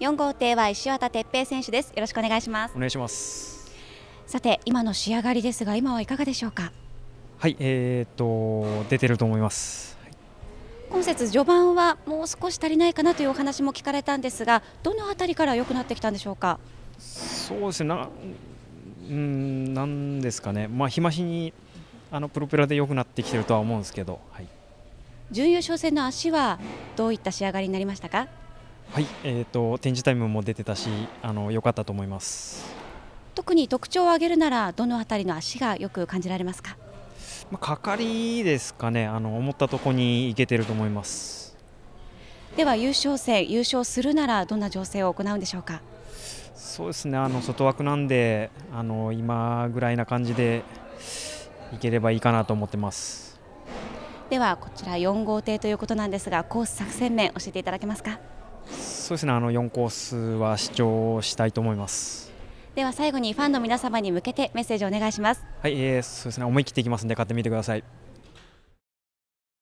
4号艇は石渡哲平選手ですよろしくお願いしますお願いしますさて今の仕上がりですが今はいかがでしょうかはいえー、っと出てると思います今節序盤はもう少し足りないかなというお話も聞かれたんですがどのあたりから良くなってきたんでしょうかそうですねうんなんですかねまあ日増しにあのプロペラで良くなってきてるとは思うんですけど、はい、準優勝戦の足はどういった仕上がりになりましたかはい、えーと、展示タイムも出てたしあの良かったと思います特に特徴を挙げるならどの辺りの足がよく感じられますか、まあ、かかりですかねあの思ったとこに行けてると思いますでは優勝戦優勝するならどんな情勢を行うんでしょうかそうですねあの外枠なんであの今ぐらいな感じでいければいいかなと思ってますではこちら4号艇ということなんですがコース作戦面教えていただけますかそうですねあの4コースは視聴したいと思いますでは最後にファンの皆様に向けてメッセージをお願いしますはい、えー、そうですね思い切っていきますんで買ってみてください